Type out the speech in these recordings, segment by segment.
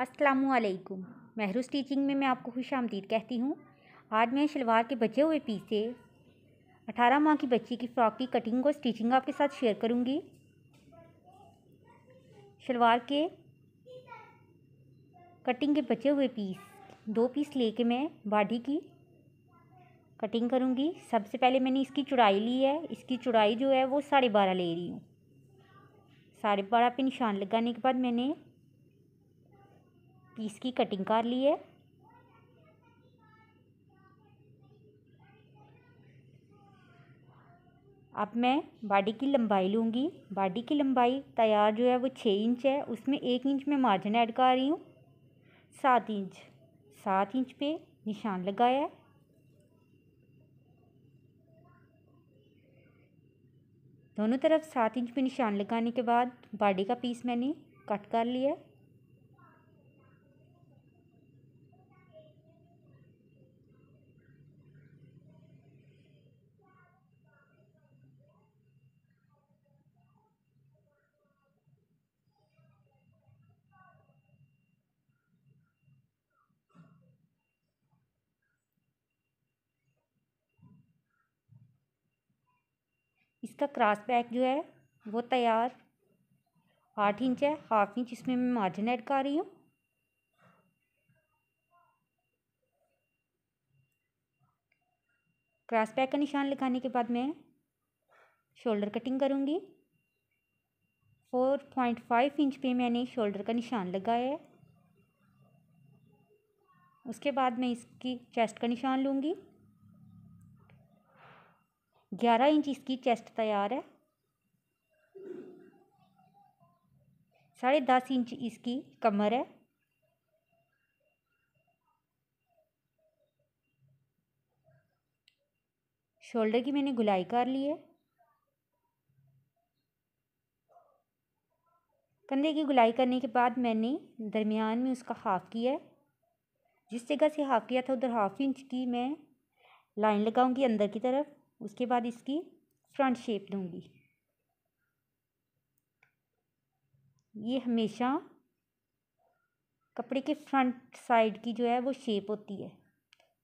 असलकुम महरूस टीचिंग में मैं आपको खुश आमदीद कहती हूँ आज मैं शलवार के बचे हुए पीस से अठारह माह की बच्ची की फ़्रॉक की कटिंग और स्टिचिंग आपके साथ शेयर करूँगी शलवार के कटिंग के बचे हुए पीस दो पीस लेके मैं बाडी की कटिंग करूँगी सबसे पहले मैंने इसकी चुड़ाई ली है इसकी चौड़ाई जो है वो साढ़े बारह ले रही हूँ साढ़े बारह पे निशान लगाने के बाद मैंने पीस की कटिंग कर ली है अब मैं बाडी की लंबाई लूँगी बाडी की लंबाई तैयार जो है वो छः इंच है उसमें एक इंच में मार्जिन ऐड कर रही हूँ सात इंच सात इंच पे निशान लगाया दोनों तरफ सात इंच पे निशान लगाने के बाद बाडी का पीस मैंने कट कर लिया है इसका क्रॉस बैक जो है वो तैयार आठ इंच है हाफ इंच इसमें मैं मार्जिन ऐड कर रही हूँ क्रॉस बैक का निशान लगाने के बाद मैं शोल्डर कटिंग करूँगी फोर पॉइंट फाइव इंच पे मैंने शोल्डर का निशान लगाया है उसके बाद मैं इसकी चेस्ट का निशान लूँगी ग्यारह इंच इसकी चेस्ट तैयार है साढ़े दस इंच इसकी कमर है शोल्डर की मैंने गुलाई कर ली है कंधे की गुलाई करने के बाद मैंने दरमियान में उसका हाफ़ किया है जिस जगह से हाफ़ किया था उधर हाफ़ इंच की मैं लाइन लगाऊंगी अंदर की तरफ उसके बाद इसकी फ्रंट शेप दूंगी ये हमेशा कपड़े के फ्रंट साइड की जो है वो शेप होती है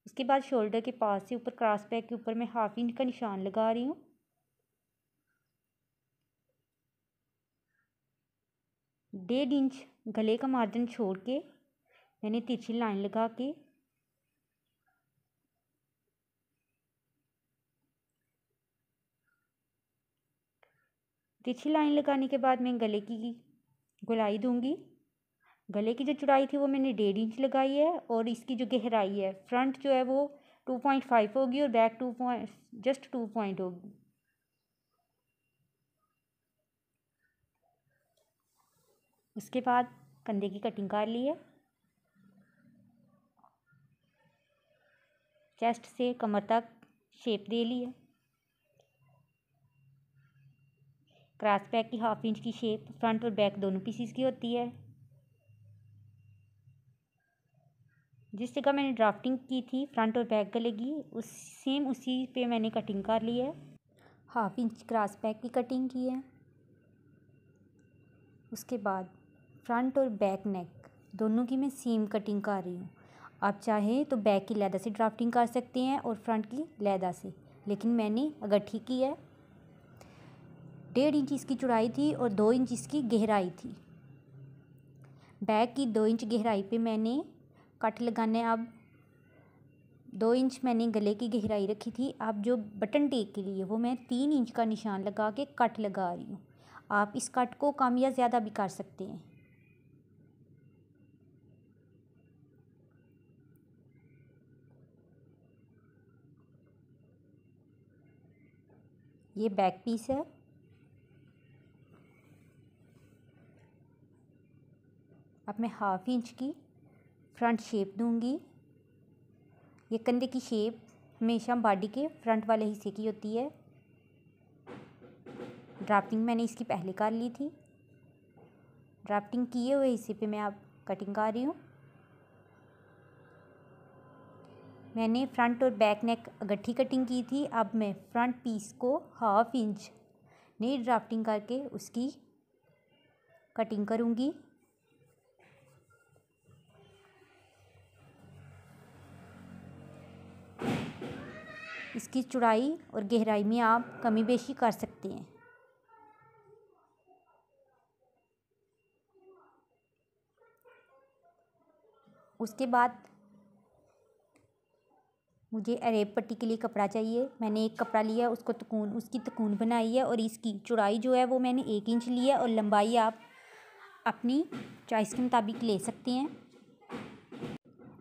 उसके बाद शोल्डर के पास से ऊपर क्रॉस पैक के ऊपर मैं हाफ इंच का निशान लगा रही हूँ डेढ़ इंच गले का मार्जिन छोड़ के मैंने तिरछी लाइन लगा के तिरछी लाइन लगाने के बाद मैं गले की गुलाई दूंगी गले की जो चुड़ाई थी वो मैंने डेढ़ इंच लगाई है और इसकी जो गहराई है फ्रंट जो है वो टू पॉइंट फाइव होगी और back two point just two point होगी उसके बाद कंधे की कटिंग कर ली है चेस्ट से कमर तक शेप दे ली है क्रॉस पैक की हाफ इंच की शेप फ्रंट और बैक दोनों पीसीस की होती है जिस जगह मैंने ड्राफ्टिंग की थी फ्रंट और बैक गले की उस सेम उसी पे मैंने कटिंग कर ली है हाफ इंच क्रॉस पैक की कटिंग की है उसके बाद फ्रंट और बैक नेक दोनों की मैं सेम कटिंग कर रही हूँ आप चाहें तो बैक की लैदा से ड्राफ्टिंग कर सकते हैं और फ्रंट की लैदा से लेकिन मैंने अगर ठीक की है डेढ़ इंच इसकी चौड़ाई थी और दो इंच इसकी गहराई थी बैग की दो इंच गहराई पे मैंने कट लगाने अब दो इंच मैंने गले की गहराई रखी थी अब जो बटन टेक के लिए वो मैं तीन इंच का निशान लगा के कट लगा रही हूँ आप इस कट को कम या ज़्यादा भी कर सकते हैं ये बैक पीस है अब मैं हाफ इंच की फ्रंट शेप दूंगी ये कंधे की शेप हमेशा बॉडी के फ्रंट वाले हिस्से की होती है ड्राफ्टिंग मैंने इसकी पहले कर ली थी ड्राफ्टिंग किए हुए हिस्से पे मैं आप कटिंग कर रही हूँ मैंने फ्रंट और बैक नेक गट्ठी कटिंग की थी अब मैं फ्रंट पीस को हाफ इंच नई ड्राफ्टिंग करके उसकी कटिंग करूँगी इसकी चौड़ाई और गहराई में आप कमी बेशी कर सकते हैं उसके बाद मुझे अरेब पट्टी के लिए कपड़ा चाहिए मैंने एक कपड़ा लिया उसको तकून उसकी तकून बनाई है और इसकी चौड़ाई जो है वो मैंने एक इंच लिया और लंबाई आप अपनी चॉइस के मुताबिक ले सकते हैं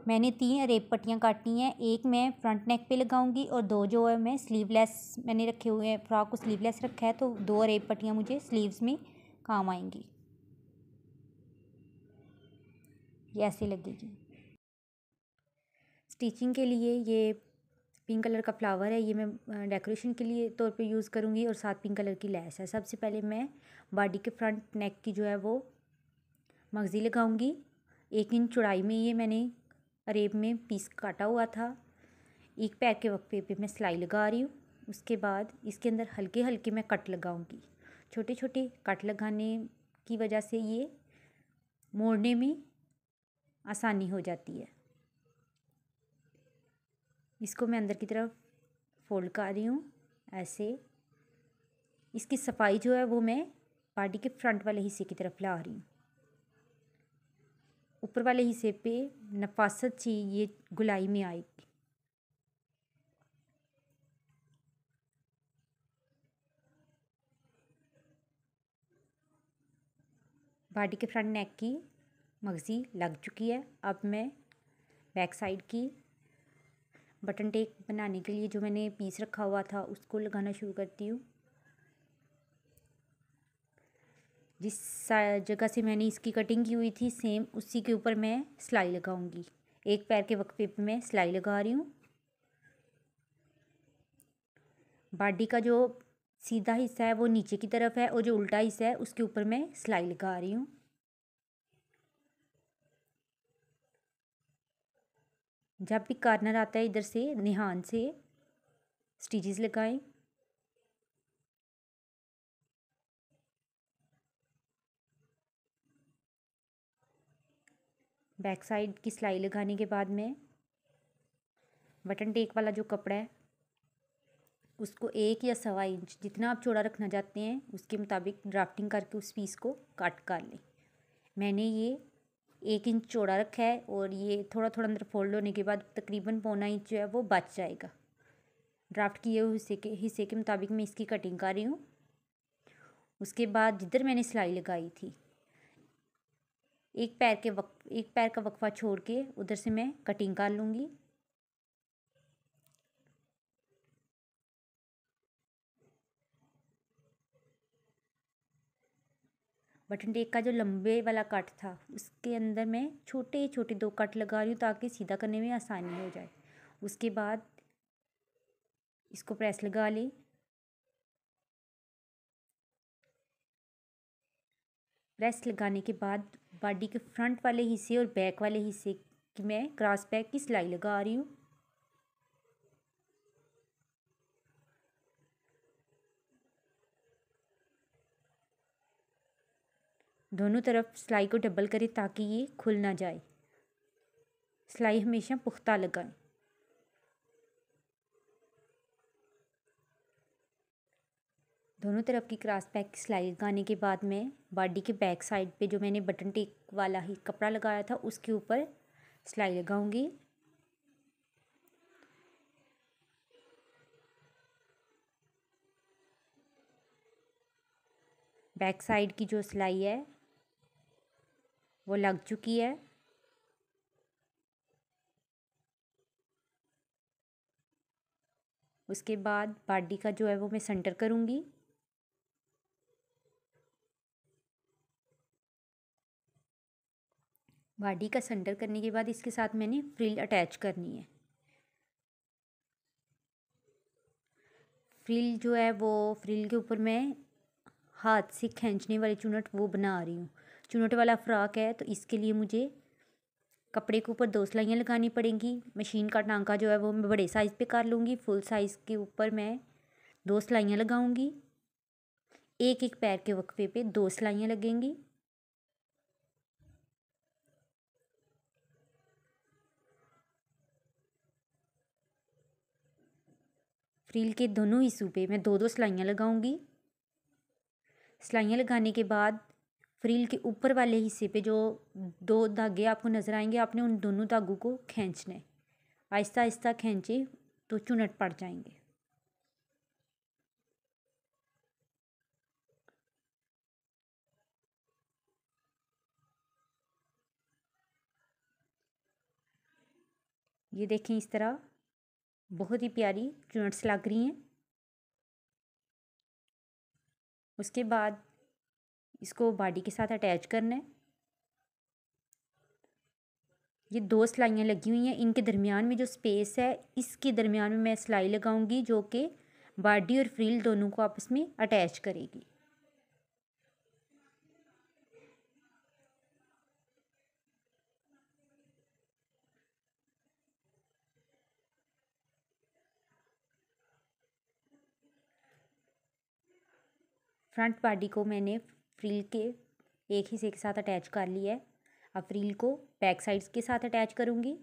मैंने तीन रेप पट्टियाँ काटनी हैं एक मैं फ्रंट नेक पे लगाऊंगी और दो जो है मैं स्लीवलेस मैंने रखे हुए हैं फ्रॉक को स्लीवलेस रखा है तो दो रेप पट्टियाँ मुझे स्लीव्स में काम आएंगी ये ऐसे लगेगी स्टिचिंग के लिए ये पिंक कलर का फ्लावर है ये मैं डेकोरेशन के लिए तौर पे यूज़ करूँगी और साथ पिंक कलर की लैस है सबसे पहले मैं बॉडी के फ्रंट नेक की जो है वो मगज़ी लगाऊँगी एक इंच चौड़ाई में ये मैंने रेब में पीस काटा हुआ था एक पैर के वक्फे पे मैं सिलाई लगा रही हूँ उसके बाद इसके अंदर हल्के हल्के मैं कट लगाऊंगी छोटे छोटे कट लगाने की वजह से ये मोड़ने में आसानी हो जाती है इसको मैं अंदर की तरफ फोल्ड कर रही हूँ ऐसे इसकी सफाई जो है वो मैं पार्टी के फ्रंट वाले हिस्से की तरफ ला रही हूँ ऊपर वाले हिस्से पे नफासत सी ये गुलाई में आएगी बॉडी के फ्रंट नेक की मगजी लग चुकी है अब मैं बैक साइड की बटन टेक बनाने के लिए जो मैंने पीस रखा हुआ था उसको लगाना शुरू करती हूँ जिस जगह से मैंने इसकी कटिंग की हुई थी सेम उसी के ऊपर मैं सिलाई लगाऊंगी एक पैर के वक्फे पे मैं सिलाई लगा रही हूँ बाडी का जो सीधा हिस्सा है वो नीचे की तरफ है और जो उल्टा हिस्सा है उसके ऊपर मैं सिलाई लगा रही हूँ जब भी कार्नर आता है इधर से निहान से स्टिचेस लगाएं बैक साइड की सिलाई लगाने के बाद में बटन टेक वाला जो कपड़ा है उसको एक या सवा इंच जितना आप चौड़ा रखना चाहते हैं उसके मुताबिक ड्राफ्टिंग करके उस पीस को काट कर लें मैंने ये एक इंच चौड़ा रखा है और ये थोड़ा थोड़ा अंदर फोल्ड होने के बाद तकरीबन पौना इंच जो है वो बच जाएगा ड्राफ्ट किए हुए हिस्से के हिस्से के मुताबिक मैं इसकी कटिंग कर रही हूँ उसके बाद जिधर मैंने सिलाई लगाई थी एक पैर के वक एक पैर का वक्फा छोड़ के उधर से मैं कटिंग कर लूँगी बटन टेक का जो लंबे वाला कट था उसके अंदर मैं छोटे छोटे दो कट लगा रही हूँ ताकि सीधा करने में आसानी हो जाए उसके बाद इसको प्रेस लगा ली प्रेस लगाने के बाद बॉडी के फ्रंट वाले हिस्से और बैक वाले हिस्से की मैं क्रॉस बैक की सिलाई लगा रही हूँ दोनों तरफ सिलाई को डबल करें ताकि ये खुल ना जाए सिलाई हमेशा पुख्ता लगाएं दोनों तरफ की क्रास पैक सिलाई लगाने के बाद मैं बॉडी के बैक साइड पे जो मैंने बटन टेक वाला ही कपड़ा लगाया था उसके ऊपर सिलाई लगाऊंगी बैक साइड की जो सिलाई है वो लग चुकी है उसके बाद बाडी का जो है वो मैं सेंटर करूँगी बाडी का सेंटर करने के बाद इसके साथ मैंने फ्रिल अटैच करनी है फ्रिल जो है वो फ्रिल के ऊपर मैं हाथ से खींचने वाली चुनट वो बना रही हूँ चुनट वाला फ़्रॉक है तो इसके लिए मुझे कपड़े के ऊपर दो सिलाइयाँ लगानी पड़ेंगी मशीन का टांका जो है वो मैं बड़े साइज़ पे कर लूँगी फुल साइज़ के ऊपर मैं दो सिलाइयाँ लगाऊँगी एक एक पैर के वक्फे पे दो सिलाइयाँ लगेंगी फ्रील के दोनों ही सूपे मैं दो दो सिलाइयाँ लगाऊंगी सिलाइयाँ लगाने के बाद फ्रील के ऊपर वाले हिस्से पे जो दो धागे आपको नज़र आएंगे आपने उन दोनों धागों को खींचना है आहिस्ता आहिस्ता खींचे तो चुनट पड़ जाएंगे ये देखें इस तरह बहुत ही प्यारी क्यूनट्स लग रही हैं उसके बाद इसको बॉडी के साथ अटैच करना है ये दो सिलाइयाँ लगी हुई हैं इनके दरमियान में जो स्पेस है इसके दरमियान में मैं सिलाई लगाऊंगी जो कि बॉडी और फ्रिल दोनों को आपस में अटैच करेगी फ्रंट बॉडी को मैंने फ्रील के एक हिस्से के साथ अटैच कर लिया है अब फ्रील को बैक साइड्स के साथ अटैच करूँगी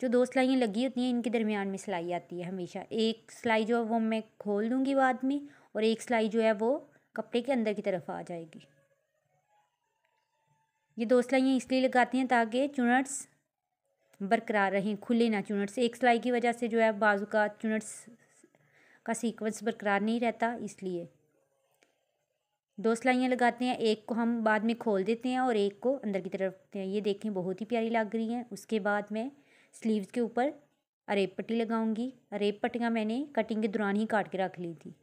जो दो सिलाइयाँ लगी होती हैं इनके दरमियान में सिलाई आती है हमेशा एक सिलाई जो है वो मैं खोल दूँगी बाद में और एक सिलाई जो है वो कपड़े के अंदर की तरफ आ जाएगी ये दो सिलाइयाँ इसलिए लगाती हैं ताकि चुनट्स बरकरार रहें खुले ना चुनट्स एक सिलाई की वजह से जो है बाजू का चुनट्स का सीक्वेंस बरकरार नहीं रहता इसलिए दो सिलाइयाँ लगाते हैं एक को हम बाद में खोल देते हैं और एक को अंदर की तरफ रखते हैं ये देखें बहुत ही प्यारी लग रही है उसके बाद मैं स्लीव्स के ऊपर अरेब पट्टी लगाऊंगी अरेब पट्टियाँ मैंने कटिंग के दौरान ही काट के रख ली थी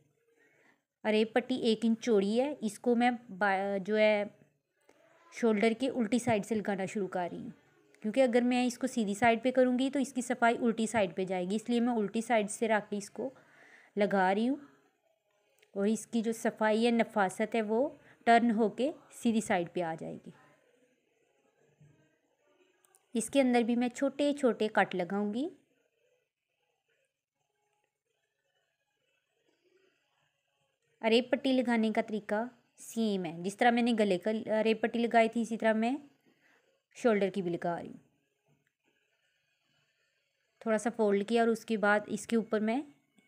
अरेब पट्टी एक इंच चौड़ी है इसको मैं जो है शोल्डर के उल्टी साइड से लगाना शुरू कर रही हूँ क्योंकि अगर मैं इसको सीधी साइड पे करूँगी तो इसकी सफाई उल्टी साइड पे जाएगी इसलिए मैं उल्टी साइड से रख के इसको लगा रही हूँ और इसकी जो सफाई या नफासत है वो टर्न होके सीधी साइड पे आ जाएगी इसके अंदर भी मैं छोटे छोटे कट लगाऊंगी अरे पट्टी लगाने का तरीका सेम है जिस तरह मैंने गले का अरेब पट्टी लगाई थी इसी तरह मैं शोल्डर की भी लगा रही हूँ थोड़ा सा फोल्ड किया और उसके बाद इसके ऊपर मैं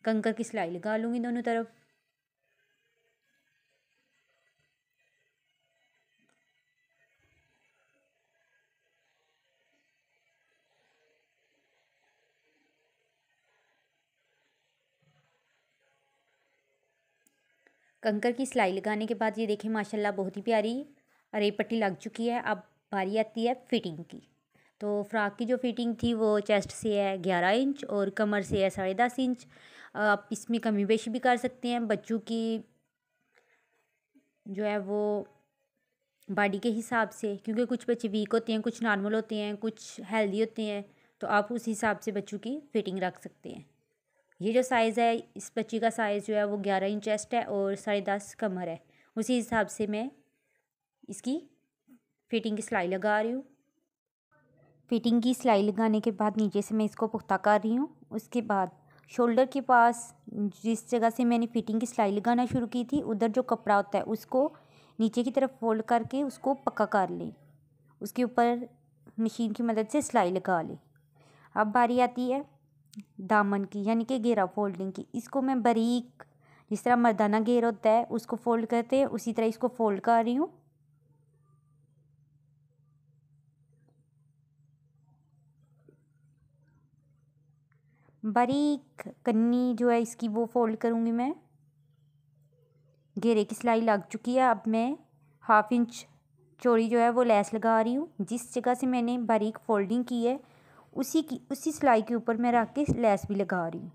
कंकर की सिलाई लगा लूँगी दोनों तरफ कंकर की सिलाई लगाने के बाद ये देखें माशाल्लाह बहुत ही प्यारी अरे पट्टी लग चुकी है अब बारी आती है फिटिंग की तो फ़्राक की जो फिटिंग थी वो चेस्ट से है ग्यारह इंच और कमर से है साढ़े दस इंच आप इसमें कमी बेशी भी कर सकते हैं बच्चों की जो है वो बॉडी के हिसाब से क्योंकि कुछ बच्चे वीक होते हैं कुछ नॉर्मल होते हैं कुछ हेल्दी होते हैं तो आप उस हिसाब से बच्चों की फ़िटिंग रख सकते हैं ये जो साइज़ है इस बच्ची का साइज़ जो है वो ग्यारह इंच चेस्ट है और साढ़े दस कमर है उसी हिसाब से मैं इसकी फिटिंग की सिलाई लगा रही हूँ फिटिंग की सिलाई लगाने के बाद नीचे से मैं इसको पुख्ता कर रही हूँ उसके बाद शोल्डर के पास जिस जगह से मैंने फिटिंग की सिलाई लगाना शुरू की थी उधर जो कपड़ा होता है उसको नीचे की तरफ फोल्ड करके उसको पक्का कर लें उसके ऊपर मशीन की मदद से सिलाई लगा लें अब बारी आती है दामन की यानी कि घेरा फोल्डिंग की इसको मैं बारीक जिस तरह मर्दाना घेर होता है उसको फोल्ड करते हैं उसी तरह इसको फोल्ड कर रही हूँ बारीक कन्नी जो है इसकी वो फोल्ड करूँगी मैं घेरे की सिलाई लग चुकी है अब मैं हाफ इंच चोरी जो है वो लेस लगा रही हूँ जिस जगह से मैंने बारीक फोल्डिंग की है उसी की उसी सिलाई के ऊपर मैं रख के लेस भी लगा रही हूँ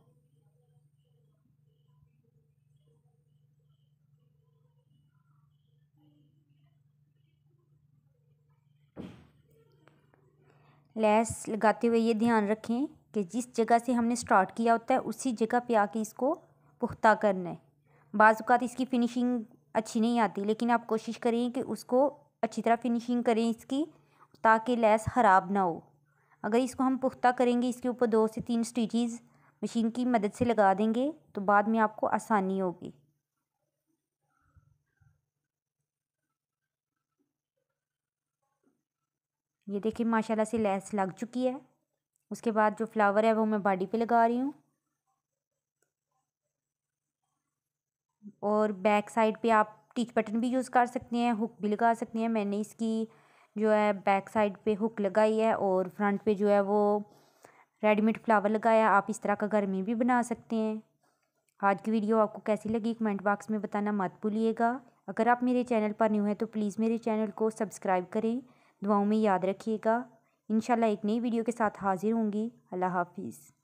लेस लगाते हुए ये ध्यान रखें कि जिस जगह से हमने स्टार्ट किया होता है उसी जगह पे आके इसको पुख्ता करना है बाज़ात इसकी फ़िनिशिंग अच्छी नहीं आती लेकिन आप कोशिश करें कि उसको अच्छी तरह फिनिशिंग करें इसकी ताकि लेस ख़राब ना हो अगर इसको हम पुख्ता करेंगे इसके ऊपर दो से तीन स्टिचेस मशीन की मदद से लगा देंगे तो बाद में आपको आसानी होगी ये देखिए माशाल्लाह से लैस लग चुकी है उसके बाद जो फ्लावर है वो मैं बॉडी पे लगा रही हूँ और बैक साइड पे आप टीच बटन भी यूज़ कर सकते हैं हुक भी लगा सकते हैं मैंने इसकी जो है बैक साइड पे हुक लगाई है और फ्रंट पे जो है वो रेडीमेड फ्लावर लगाया आप इस तरह का घर में भी बना सकते हैं आज की वीडियो आपको कैसी लगी कमेंट बॉक्स में बताना मत भूलिएगा अगर आप मेरे चैनल पर न्यू हैं तो प्लीज़ मेरे चैनल को सब्सक्राइब करें दुआओं में याद रखिएगा इन एक नई वीडियो के साथ हाज़िर होंगी अल्लाह हाफिज़